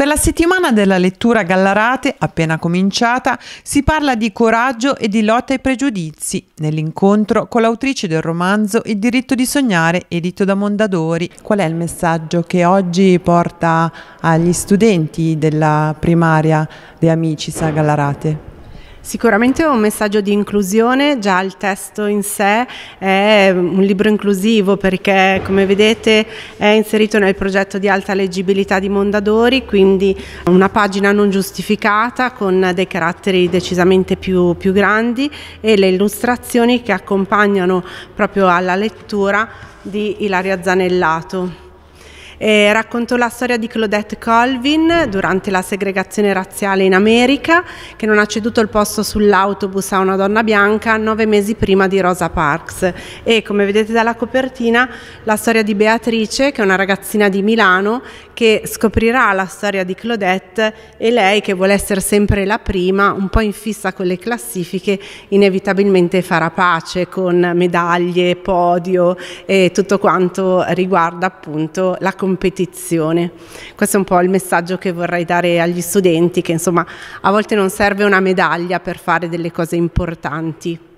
Per la settimana della lettura Gallarate, appena cominciata, si parla di coraggio e di lotta ai pregiudizi nell'incontro con l'autrice del romanzo Il diritto di sognare, edito da Mondadori. Qual è il messaggio che oggi porta agli studenti della primaria De Amicis a Gallarate? Sicuramente è un messaggio di inclusione, già il testo in sé è un libro inclusivo perché come vedete è inserito nel progetto di alta leggibilità di Mondadori, quindi una pagina non giustificata con dei caratteri decisamente più, più grandi e le illustrazioni che accompagnano proprio alla lettura di Ilaria Zanellato. Eh, raccontò la storia di Claudette Colvin durante la segregazione razziale in America, che non ha ceduto il posto sull'autobus a una donna bianca nove mesi prima di Rosa Parks. E come vedete dalla copertina, la storia di Beatrice, che è una ragazzina di Milano che scoprirà la storia di Claudette e lei che vuole essere sempre la prima, un po' in fissa con le classifiche, inevitabilmente farà pace con medaglie, podio e tutto quanto riguarda appunto la competizione. Questo è un po' il messaggio che vorrei dare agli studenti che insomma a volte non serve una medaglia per fare delle cose importanti.